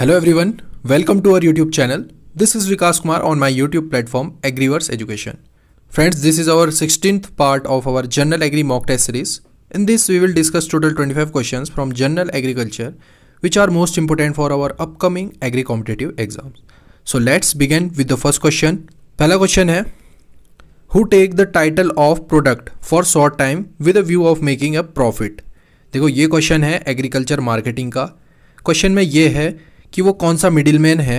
Hello everyone welcome to our YouTube channel this is Vikas Kumar on my YouTube platform Agriverse education friends this is our sixteen part of our general agri mock test series in this we will discuss total twenty five question from general agriculture which are most important for our upcoming agri competitive exam so let's begin with the first question पहला question है who take the title of product for short time with a view of making a profit देखो ये question है agriculture marketing का question में ये है कि वो कौन सा मिडिल मैन है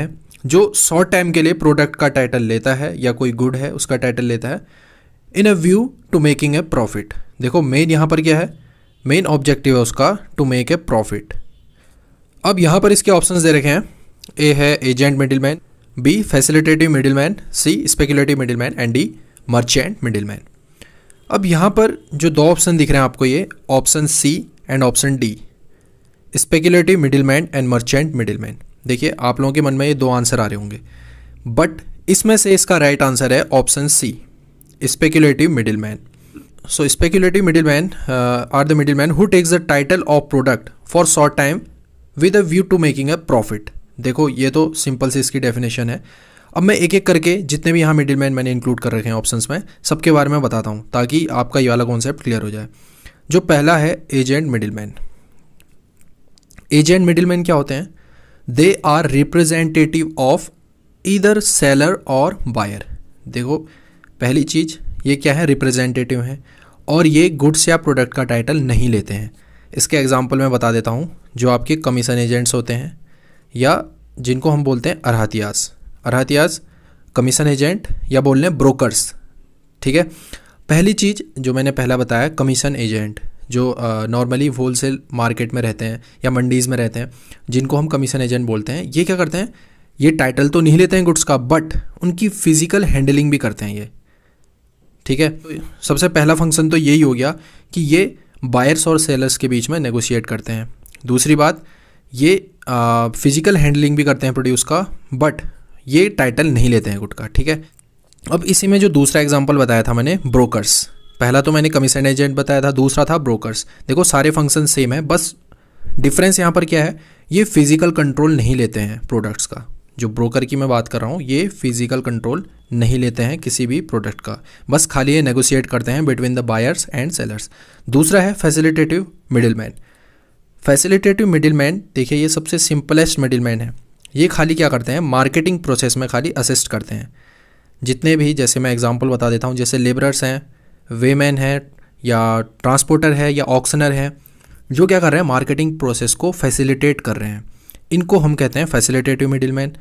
जो शॉर्ट टाइम के लिए प्रोडक्ट का टाइटल लेता है या कोई गुड है उसका टाइटल लेता है in a view to making a profit देखो मेन यहाँ पर क्या है मेन ऑब्जेक्टिव है उसका टू मेक ए प्रॉफिट अब यहाँ पर इसके ऑप्शंस दे रखे हैं ए है agent middle man B facilitative middle man C speculative man and D merchant middle man अब यहाँ पर जो दो ऑप्शन दिख रहे हैं आपको ये option C and option D speculative man and merchant middle man देखिए आप लोगों के मन में ये दो आंसर आ रहे होंगे बट इसमें से इसका राइट right आंसर है option C speculative middle man so middle man are the middle man who takes the title of product for short time with a view to making a profit देखो ये तो simple से इसकी definition है अब मैं एक एक करके जितने भी यहाँ मिडिल मैन मैंने इंक्लूड कर रखे हैं ऑप्शन में सबके बारे में बताता हूँ ताकि आपका ये वाला कॉन्सेप्ट क्लियर हो जाए जो पहला है agent middle man agent middle man क्या होते हैं they are representative of either seller और बायर देखो पहली चीज़ ये क्या है रिप्रेजेंटेटिव है और ये गुड्स या प्रोडक्ट का टाइटल नहीं लेते हैं इसके एग्जाम्पल मैं बता देता हूँ जो आपके कमीशन एजेंट्स होते हैं या जिनको हम बोलते हैं अरहतियाज अरहतियाज कमीशन एजेंट या बोल रहे हैं ब्रोकर्स ठीक है पहली चीज़ जो मैंने पहला बताया कमीशन एजेंट जो नॉर्मली होलसेल मार्केट में रहते हैं या मंडीज़ में रहते हैं जिनको हम कमीशन एजेंट बोलते हैं ये क्या करते हैं ये टाइटल तो नहीं लेते हैं गुड्स का बट उनकी फ़िज़िकल हैंडलिंग भी करते हैं ये ठीक है सबसे पहला फंक्शन तो यही हो गया कि ये बायर्स और सेलर्स के बीच में नेगोशिएट करते हैं दूसरी बात ये फ़िज़िकल हैंडलिंग भी करते हैं प्रोड्यूस का बट ये टाइटल नहीं लेते हैं गुड का ठीक है अब इसी में जो दूसरा एग्जाम्पल बताया था मैंने ब्रोकर्स पहला तो मैंने कमीशन एजेंट बताया था दूसरा था ब्रोकर्स देखो सारे फंक्शन सेम है बस डिफरेंस यहाँ पर क्या है ये फिजिकल कंट्रोल नहीं लेते हैं प्रोडक्ट्स का जो ब्रोकर की मैं बात कर रहा हूँ ये फिजिकल कंट्रोल नहीं लेते हैं किसी भी प्रोडक्ट का बस खाली ये नेगोशिएट करते हैं between the buyers and sellers दूसरा है facilitative middle man facilitative middle man देखिए ये सबसे सिंपलेस्ट मिडिल मैन है ये खाली क्या करते हैं मार्केटिंग प्रोसेस में खाली असिस्ट करते हैं जितने भी जैसे मैं एग्जाम्पल बता देता हूँ जैसे लेबरर्स हैं वेमैन है या ट्रांसपोर्टर है या ऑक्सनर है जो क्या कर रहे हैं मार्केटिंग प्रोसेस को फैसिलिटेट कर रहे हैं इनको हम कहते हैं फैसिलिटेटिव मिडिल मैन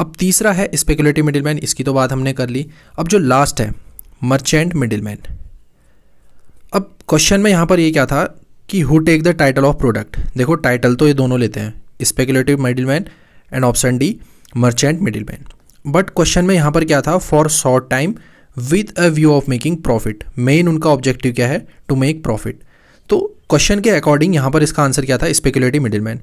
अब तीसरा है स्पेकुलेटिव मिडिल मैन इसकी तो बात हमने कर ली अब जो लास्ट है मर्चेंट मिडिल मैन अब क्वेश्चन में यहाँ पर ये क्या था कि who take the title of product देखो टाइटल तो ये दोनों लेते हैं speculative middle man and option D merchant middle man but question में यहाँ पर क्या था for short time with a view of making profit main उनका ऑब्जेक्टिव क्या है टू मेक प्रॉफिट तो क्वेश्चन के अकॉर्डिंग यहाँ पर इसका आंसर क्या था स्पेकुलेटिव मिडिल मैन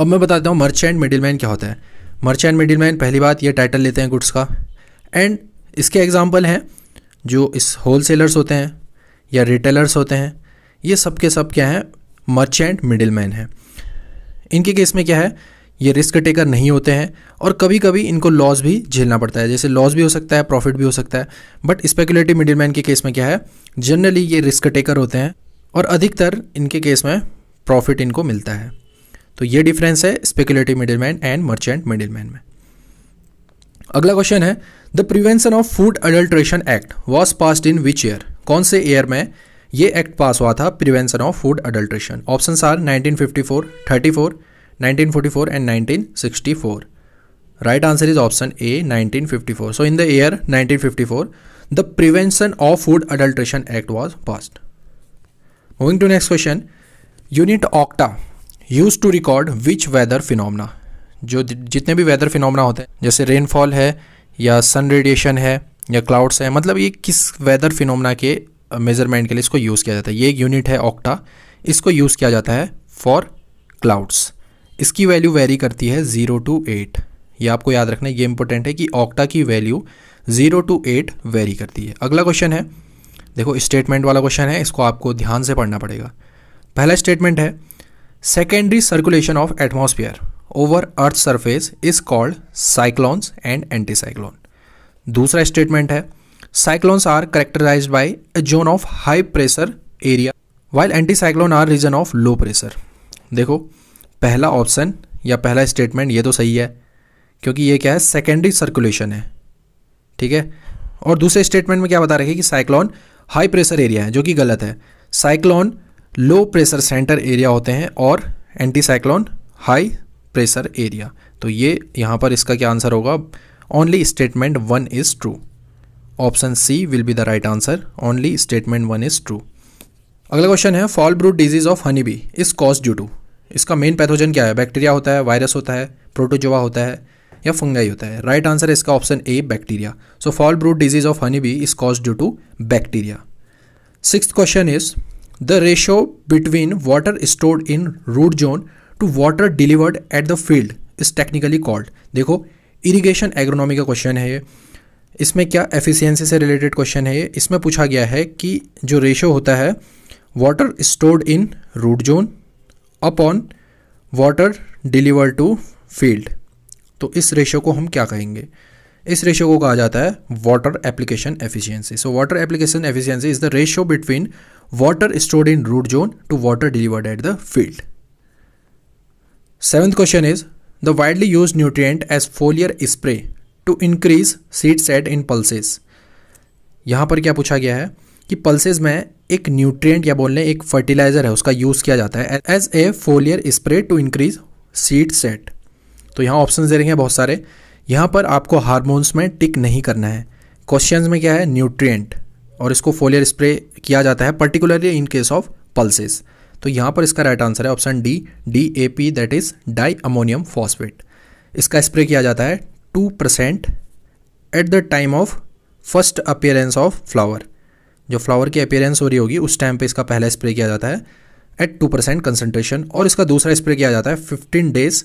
अब मैं बताता हूँ मर्चेंट मिडिल मैन क्या होता है मर्चेंट मिडिल मैन पहली बात ये टाइटल लेते हैं गुड्स का एंड इसके एग्जाम्पल हैं जो इस होल सेलर्स होते हैं या रिटेलर्स होते हैं ये सब के सब क्या हैं मर्चेंट मिडिल मैन है इनके केस में क्या है ये रिस्क टेकर नहीं होते हैं और कभी कभी इनको लॉस भी झेलना पड़ता है जैसे लॉस भी हो सकता है प्रॉफिट भी हो सकता है बट स्पेकुलेटिव मिडिलमैन के केस में क्या है जनरली ये रिस्क टेकर होते हैं और अधिकतर इनके केस में प्रॉफिट इनको मिलता है तो ये डिफरेंस है speculative middleman and merchant middleman में अगला क्वेश्चन है the prevention of food adulteration act was passed in which year कौन से ईयर में ये एक्ट पास हुआ था prevention of food adulteration option are nineteen fifty 1944 and 1964. Right answer is option A 1954. So in the year 1954, the Prevention of Food Adulteration Act was passed. Moving to next question, unit octa used to record which weather phenomena? जो जितने भी weather phenomena होते हैं जैसे rainfall है या सन radiation है या क्लाउड्स है मतलब ये किस वेदर फिनोमेना के मेजरमेंट के लिए इसको यूज़ किया जाता है ये एक यूनिट है ऑक्टा इसको यूज़ किया जाता है फॉर क्लाउड्स इसकी वैल्यू वेरी करती है ज़ीरो टू एट ये आपको याद रखना ये इंपॉर्टेंट है कि ऑक्टा की value zero to eight vary करती है अगला क्वेश्चन है देखो स्टेटमेंट वाला क्वेश्चन है इसको आपको ध्यान से पढ़ना पड़ेगा पहला स्टेटमेंट है secondary circulation of atmosphere over earth surface is called cyclones and anti दूसरा स्टेटमेंट है cyclones are characterize by a zone of high pressure area while anti cyclone are region of low pressure देखो पहला option या पहला statement ये तो सही है क्योंकि ये क्या है सेकेंडरी सर्कुलेशन है ठीक है और दूसरे स्टेटमेंट में क्या बता रखे कि साइक्लॉन हाई प्रेशर एरिया है जो कि गलत है cyclone low pressure centre area होते हैं और anti cyclone high pressure area तो ये यहाँ पर इसका क्या आंसर होगा only statement one is true option C will be the right answer only statement one is true अगला क्वेश्चन है foul brood disease of honey bee is cause due to इसका मेन पैथोजन क्या है bacteria होता है virus होता है protozoa होता है या फंगाई होता है राइट आंसर है इसका option A bacteria so foul brood disease of honey bee is cause due to bacteria six question is the ratio between water stored in root zone to water delivered at the field is technically called देखो irrigation agronomy का question है ये इसमें क्या efficiency से related question है ये इसमें पूछा गया है कि जो रेशो होता है water stored in root zone upon water deliver to field तो इस रेशो को हम क्या कहेंगे इस रेशो को कहा जाता है water application efficiency so water application efficiency is the ratio between water stored in root zone to water delivered at the field seventh question is the widely use nutrient as foliar spray to increase seed set in pulses यहां पर क्या पूछा गया है कि pulses में एक nutrient या बोल लें एक फर्टिलाइज़र है उसका यूज़ किया जाता है as a foliar spray to increase seed set तो यहाँ ऑप्शन दे रहे हैं बहुत सारे यहाँ पर आपको हार्मोन्स में टिक नहीं करना है क्वेश्चन में क्या है न्यूट्रियट और इसको फोलियर स्प्रे किया जाता है particularly in case of pulses तो यहाँ पर इसका राइट आंसर है option D D A P that is di ammonium phosphate इसका स्प्रे किया जाता है two percent at the time of first appearance of flower जो फ्लावर की अपेयरेंस हो रही होगी उस टाइम पे इसका पहला स्प्रे किया जाता है एट टू परसेंट कंसनट्रेशन और इसका दूसरा स्प्रे किया जाता है fifteen days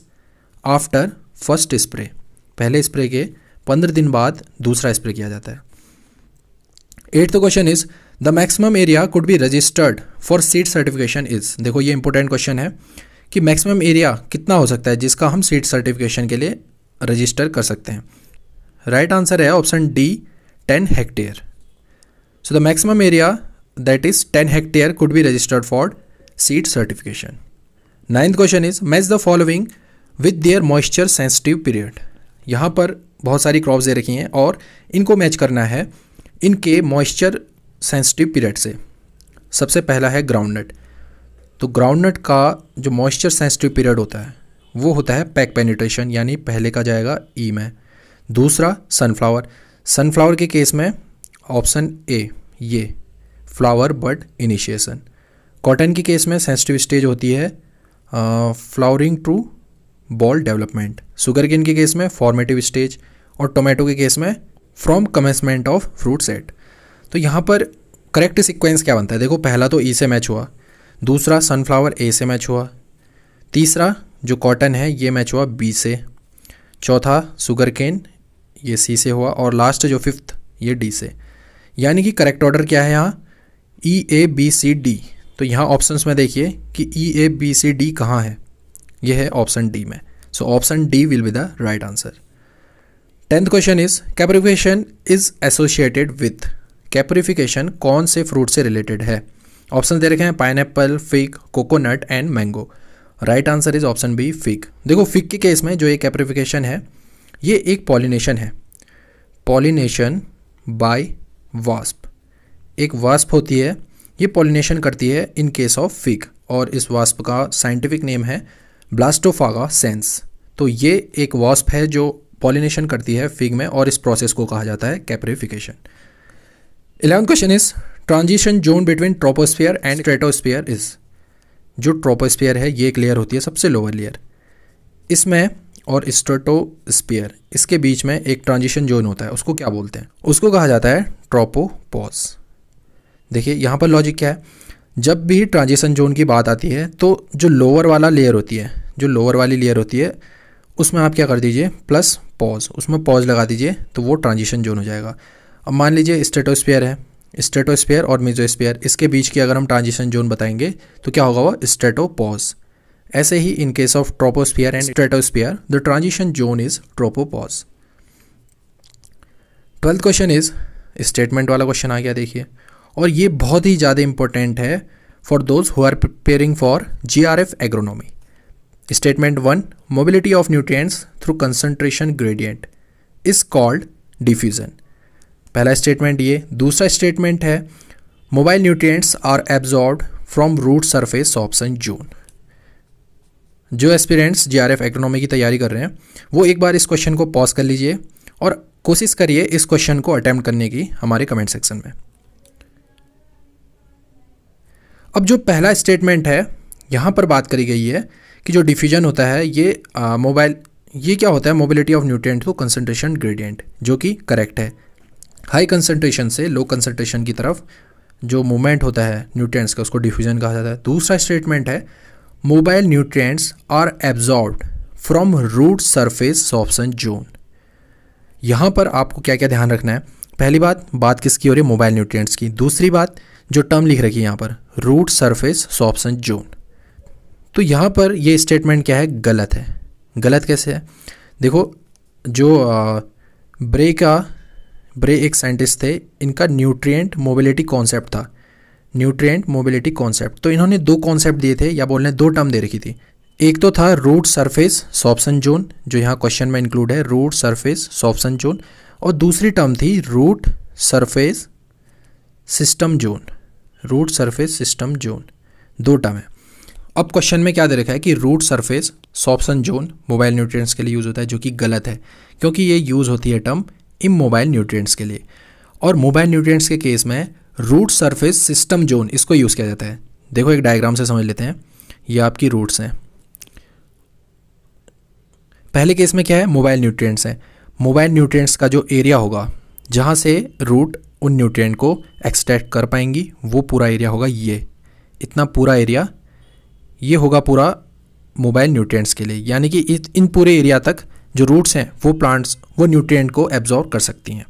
after first spray पहले स्प्रे के पंद्रह दिन बाद दूसरा स्प्रे किया जाता है eighth question is the maximum area could be registered for seed certification is देखो ये इंपॉर्टेंट क्वेश्चन है कि मैक्सिमम एरिया कितना हो सकता है जिसका हम सीट सर्टिफिकेशन के लिए रजिस्टर कर सकते हैं राइट right आंसर है option D ten hectare So the maximum area that is 10 hectare could be registered for seed certification. Ninth question is match the following with their moisture sensitive period. यहाँ पर बहुत सारी crops दे रखी हैं और इनको match करना है इनके मॉइस्चर सेंसिटिव पीरियड से सबसे पहला है ग्राउंडनट तो ग्राउंडनट का जो मॉइस्चर सेंसिटिव पीरियड होता है वो होता है पैक पेनिट्रेशन यानी पहले का जाएगा ई e में दूसरा सनफ्लावर सनफ्लावर के केस में ऑप्शन ए ये फ्लावर बट इनिशिएशन कॉटन की केस में सेंसिटिव स्टेज होती है flowering to boll development sugarcane के केस में फॉर्मेटिव स्टेज और टोमेटो के केस में from commencement of fruit set तो यहाँ पर करेक्ट सिक्वेंस क्या बनता है देखो पहला तो ई e से मैच हुआ दूसरा सनफ्लावर ए से मैच हुआ तीसरा जो कॉटन है ये मैच हुआ बी से चौथा शुगर केन ये सी से हुआ और लास्ट जो फिफ्थ ये डी से यानी कि करेक्ट ऑर्डर क्या है यहाँ ई ए बी सी डी तो यहाँ ऑप्शंस में देखिए कि ई ए बी सी डी कहाँ है यह है ऑप्शन डी में so option D will be the right answer tenth question is caprification is associated with caprification कौन से फ्रूट से रिलेटेड है ऑप्शन दे रखे हैं pine fig coconut and mango right answer is option B fig देखो fig के case में जो ये कैप्रिफिकेशन है ये एक पॉलिनेशन है पॉलिनेशन बाई वास्प एक वास्प होती है ये पॉलिनेशन करती है इन केस ऑफ फिग और इस वास्प का साइंटिफिक नेम है ब्लास्टोफागा सेंस तो ये एक वास्प है जो पॉलिनेशन करती है फिग में और इस प्रोसेस को कहा जाता है caprification eleven question is transition zone between troposphere and stratosphere is जो ट्रोपोस्फियर है ये एक लेयर होती है सबसे लोअर लेयर इसमें और स्ट्रेटोस्पियर इसके बीच में एक ट्रांजिशन जोन होता है उसको क्या बोलते हैं उसको कहा जाता है ट्रोपोपॉज देखिए यहाँ पर लॉजिक क्या है जब भी ट्रांजिशन जोन की बात आती है तो जो लोअर वाला लेयर होती है जो लोअर वाली लेयर होती है उसमें आप क्या कर दीजिए प्लस पॉज उसमें पॉज लगा दीजिए तो वो ट्रांजिशन जोन हो जाएगा अब मान लीजिए स्टेटोस्पियर है स्टेटोस्पियर और मेजोस्पेयर इसके बीच की अगर हम ट्रांजिशन जोन बताएंगे तो क्या होगा वो स्टेटो पॉज ऐसे ही in case of troposphere and stratosphere the transition zone is tropopause twelfth question is statement वाला क्वेश्चन आ गया देखिए और ये बहुत ही ज़्यादा इंपॉर्टेंट है for those who are preparing for J R F agronomy statement one mobility of nutrients through concentration gradient is called diffusion पहला स्टेटमेंट ये दूसरा स्टेटमेंट है mobile nutrients are absorb from root surface option जून जो aspirants ji are की तैयारी कर रहे हैं वो एक बार इस क्वेश्चन को पॉज कर लीजिए और कोशिश करिए इस क्वेश्चन को अटैम्प्ट करने की हमारे कमेंट सेक्शन में अब जो पहला स्टेटमेंट है यहाँ पर बात करी गई है कि जो डिफ्यूजन होता है ये मोबाइल ये क्या होता है mobility of nutrient to concentration gradient जो कि करेक्ट है हाई कंसनट्रेशन से लो कंसनट्रेशन की तरफ जो मूवमेंट होता है न्यूट्रिएंट्स का उसको डिफ्यूजन कहा जाता है दूसरा स्टेटमेंट है mobile nutrients are absorb from root surface sorption zone यहाँ पर आपको क्या क्या ध्यान रखना है पहली बात बात किसकी हो रही है मोबाइल न्यूट्रिएंट्स की दूसरी बात जो टर्म लिख रखी है यहाँ पर रूट सरफेस सॉप्सन जोन तो यहाँ पर ये स्टेटमेंट क्या है गलत है गलत कैसे है देखो जो ब्रे का ब्रे एक साइंटिस्ट थे इनका न्यूट्रिएंट मोबिलिटी कॉन्सेप्ट था न्यूट्रिएंट मोबिलिटी कॉन्सेप्ट तो इन्होंने दो कॉन्सेप्ट दिए थे या बोल रहे दो टर्म दे रखी थी एक तो था रूट सरफेस सॉप्सन जोन जो यहाँ क्वेश्चन में इंक्लूड है रूट सरफेस सॉप्सन जोन और दूसरी टर्म थी root surface system zone root surface system zone दो टर्म है अब क्वेश्चन में क्या दे रखा है कि root surface sorption zone mobile nutrients के लिए यूज़ होता है जो कि गलत है क्योंकि ये यूज़ होती है टर्म मोबाइल न्यूट्रिएंट्स के लिए और मोबाइल न्यूट्रिएंट्स के केस में रूट सरफेस सिस्टम जोन इसको यूज़ किया जाता है देखो एक डायग्राम से समझ लेते हैं ये आपकी रूट्स हैं पहले केस में क्या है मोबाइल न्यूट्रिएंट्स हैं मोबाइल न्यूट्रिएंट्स का जो एरिया होगा जहाँ से रूट उन न्यूट्रिएंट को एक्सट्रैक्ट कर पाएंगी वो पूरा एरिया होगा ये इतना पूरा एरिया ये होगा पूरा मोबाइल न्यूट्रिएंट्स के लिए यानी कि इन पूरे एरिया तक जो रूट्स हैं वो प्लांट्स वो न्यूट्रिएंट को एब्जॉर्व कर सकती हैं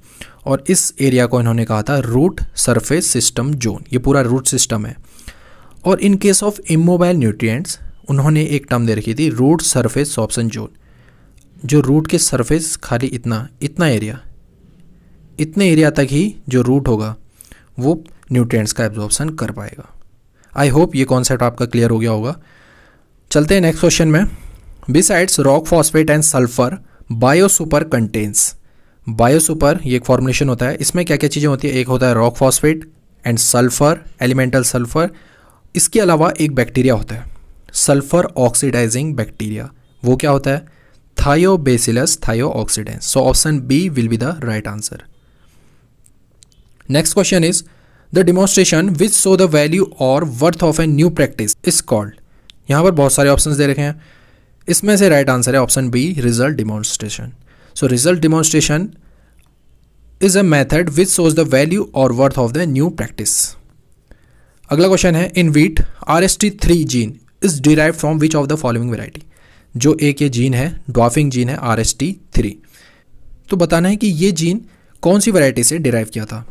और इस एरिया को इन्होंने कहा था रूट सरफेस सिस्टम जोन ये पूरा रूट सिस्टम है और in case of immobile nutrients उन्होंने एक टर्म दे रखी थी रूट सरफेस सॉप्सन जोन जो रूट के सरफेस खाली इतना इतना एरिया इतने एरिया तक ही जो रूट होगा वो न्यूट्रिएंट्स का एब्जॉर्बसन कर पाएगा आई होप ये कॉन्सेप्ट आपका क्लियर हो गया होगा चलते हैं नेक्स्ट क्वेश्चन में besides rock phosphate and sulphur biosuper contains biosuper ये एक फॉर्मुलेशन होता है इसमें क्या क्या चीज़ें होती है एक होता है rock phosphate and sulphur elemental sulphur इसके अलावा एक बैक्टीरिया होता है सल्फर ऑक्सीडाइजिंग बैक्टीरिया वो क्या होता है thiobacillus thiooxidans so option B will be the right answer next question is the demonstration which so the value or worth of a new practice is called यहाँ पर बहुत सारे option दे रखे हैं इसमें से राइट right आंसर है option B result demonstration So result demonstration is a method which shows the value or worth of the new practice. अगला क्वेश्चन है in wheat R S T three gene is derive from which of the following variety जो एक ये gene है dwarfing gene है R S T three तो बताना है कि ये जीन कौन सी वैरायटी से डिराइव किया था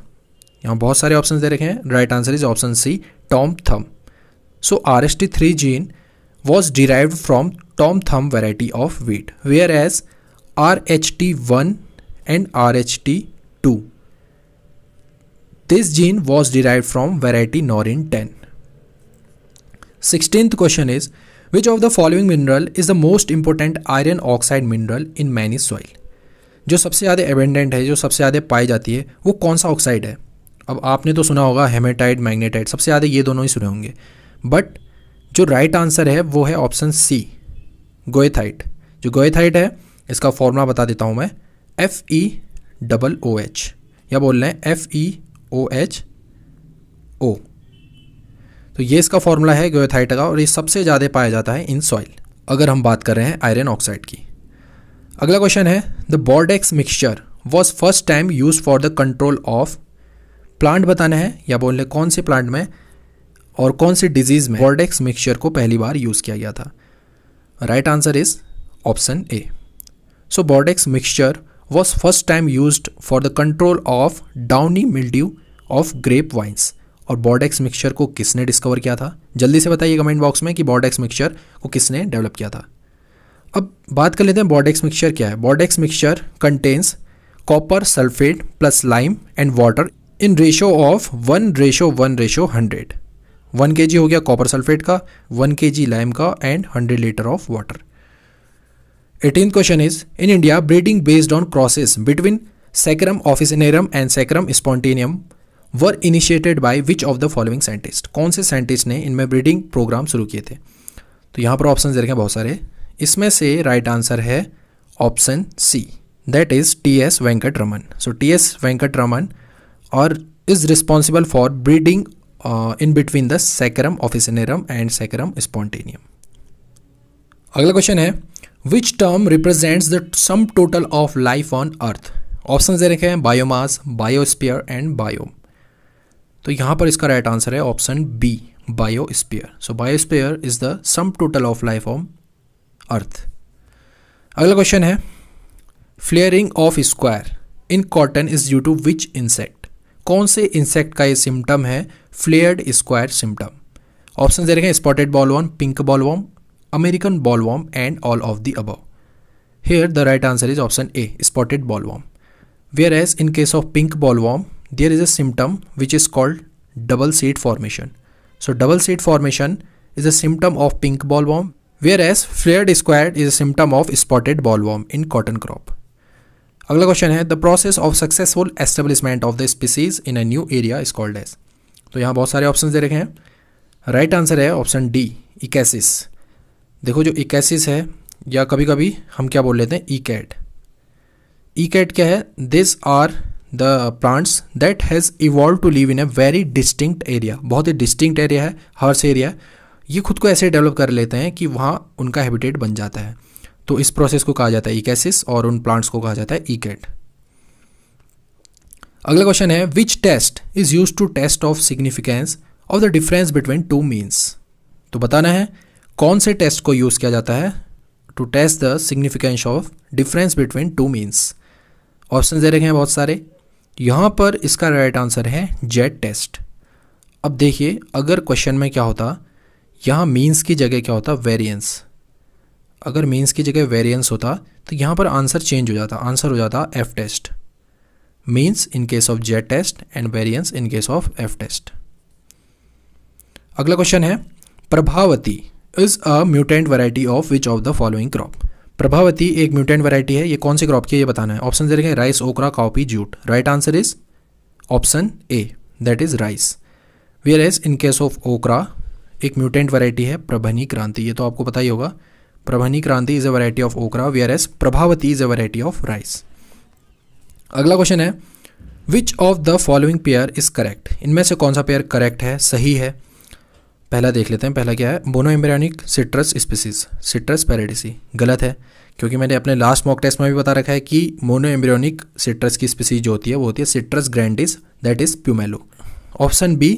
यहाँ बहुत सारे ऑप्शन दे रखे हैं right answer is option C Tom Thumb so R S T three gene was derived from Tom Thumb variety of wheat whereas R H T one and R H T two this gene was derive from variety Norin ten sixteenth question is which of the following mineral is the most important iron oxide mineral in many soil जो सबसे ज़्यादा abandoned है जो सबसे ज़्यादा पाई जाती है वो कौन सा ऑक्साइड है अब आपने तो सुना होगा हेमेटाइट मैग्नेटाइड सबसे ज़्यादा ये दोनों ही सुने होंगे बट जो राइट right आंसर है वो है ऑप्शन सी गोएथाइट जो गोएथाइट है इसका फॉर्मूला बता देता हूँ मैं F E double O H या बोल रहे हैं एफ़ ई ओ एच ओ तो ये इसका फॉर्मूला है गोयोथाइटा का और ये सबसे ज़्यादा पाया जाता है इन सॉइल अगर हम बात कर रहे हैं आयरन ऑक्साइड की अगला क्वेश्चन है the Bordeaux mixture was first time use for the control of plant बताना है या बोल रहे कौन से प्लांट में और कौन से डिजीज में बॉर्डेक्स मिक्सचर को पहली बार यूज़ किया गया था right answer is option A so Bordex mixture was first time use for the control of downy mildew of grape vines और बॉडेक्स मिक्सचर को किसने डिस्कवर किया था जल्दी से बताइए कमेंट बॉक्स में कि बॉडेक्स मिक्सचर को किसने डेवलप किया था अब बात कर लेते हैं बॉडेक्स मिक्सचर क्या है Bordeaux mixture contains copper sulphate plus lime and water in ratio of one ratio one ratio hundred one के हो गया कॉपर सल्फेट का वन के लाइम का and hundred litre of water 18th question is in India breeding based on crosses between Saccharum officinarum and Saccharum spontaneum were initiated by which of the following scientist कौन से scientist ने इनमें breeding programme शुरू किए थे तो यहाँ पर ऑप्शन दे बहुत सारे इसमें से राइट आंसर है option C that is T S Venkatraman so T S Venkatraman और is responsible for breeding in between the saccharum officinarum and saccharum spontaneum अगला क्वेश्चन है which term represents the sum total of life on earth option दे रखे हैं biomass biosphere and biome तो यहां पर इसका राइट आंसर है option B biosphere so biosphere is the sum total of life on earth अगला क्वेश्चन है flaring of square in cotton is due to which insect कौन से इंसेक्ट का ये सिम्टम है फ्लेयर्ड स्क्वायर सिम्टम ऑप्शन दे रखे हैं spotted bollworm pink bollworm American bollworm and all of the above. Here the right answer is option A, spotted bollworm. Whereas in case of pink bollworm, there is a symptom which is called double seed formation. So double seed formation is a symptom of pink bollworm whereas flared squared is a symptom of spotted bollworm in cotton crop. अगला question है the process of successful establishment of the species in a new area is called as तो यहाँ बहुत सारे options. दे रखे हैं right answer है option D, ecasis. देखो जो इकेसिस है या कभी कभी हम क्या बोल लेते हैं ई कैट ई कैट क्या है this are the plants that has evolve to live in a very distinct area बहुत ही डिस्टिंक्ट एरिया है हर्स एरिया ये खुद को ऐसे डेवलप कर लेते हैं कि वहाँ उनका हैबिटेट बन जाता है तो इस प्रोसेस को कहा जाता है इकेसिस और उन प्लांट्स को कहा जाता है ई कैट अगला क्वेश्चन है which test is use to test of significance of the difference between two means तो बताना है कौन से टेस्ट को यूज़ किया जाता है to test the significance of difference between two means option दे रखे हैं बहुत सारे यहां पर इसका राइट आंसर है जेट टेस्ट अब देखिए अगर क्वेश्चन में क्या होता यहां मीन्स की जगह क्या होता वेरियंस अगर मीन्स की जगह वेरियंस होता तो यहां पर आंसर चेंज हो जाता आंसर हो जाता F test means in case of Z test and variance in case of F test अगला क्वेश्चन है Prabhavati is a mutant variety of which of the following crop Prabhavati एक म्यूटेंट वैरायटी है ये कौन सी क्रॉप की है ये बताना है ऑप्शन दे रखें rice okra coffee jute right answer is option A that is rice whereas in case of okra एक म्यूटेंट वैरायटी है प्रभनी क्रांति ये तो आपको पता ही होगा Parbhani Kranti is a variety of okra whereas Prabhavati is a variety of rice अगला question है which of the following pair is correct इनमें से कौन सा पेयर करेक्ट है सही है पहला देख लेते हैं पहला क्या है mono embryonic citrus species citrus paradisi गलत है क्योंकि मैंने अपने लास्ट मॉक टेस्ट में भी बता रखा है कि मोनो एम्ब्रियोनिक सिट्रस की स्पीसीज जो होती है वो होती है citrus grandis that is pummelo option B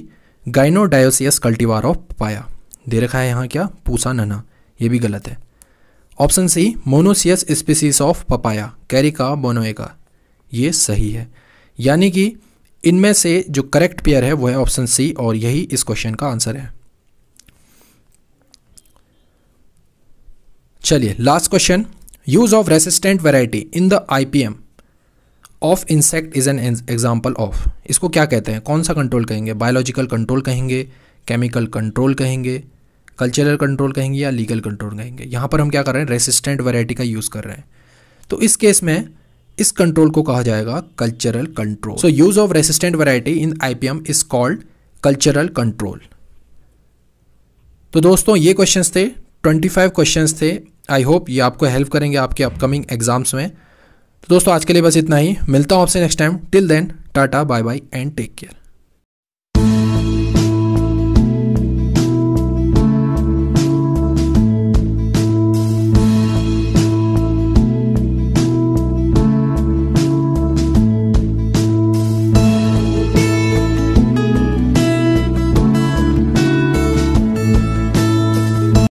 gynodioecious cultivar of papaya दे रखा है यहाँ क्या पूसा नना ये भी गलत है option C monoecious species of papaya Carica बोनोएगा ये सही है यानी कि इनमें से जो करेक्ट पेयर है वो है ऑप्शन सी और यही इस क्वेश्चन का आंसर है चलिए last question use of resistant variety in the IPM of insect is an example of इसको क्या कहते हैं कौन सा कंट्रोल कहेंगे बायोलॉजिकल कंट्रोल कहेंगे केमिकल कंट्रोल कहेंगे कल्चरल कंट्रोल कहेंगे या लीगल कंट्रोल कहेंगे यहाँ पर हम क्या कर रहे हैं रेसिस्टेंट वेराइटी का यूज़ कर रहे हैं तो इस केस में इस कंट्रोल को कहा जाएगा cultural control so use of resistant variety in IPM is called cultural control तो दोस्तों ये क्वेश्चंस थे 25 क्वेश्चंस थे आई होप ये आपको हेल्प करेंगे आपके अपकमिंग एग्जाम्स में तो दोस्तों आज के लिए बस इतना ही मिलता हूँ आपसे next time till then tata bye bye and take care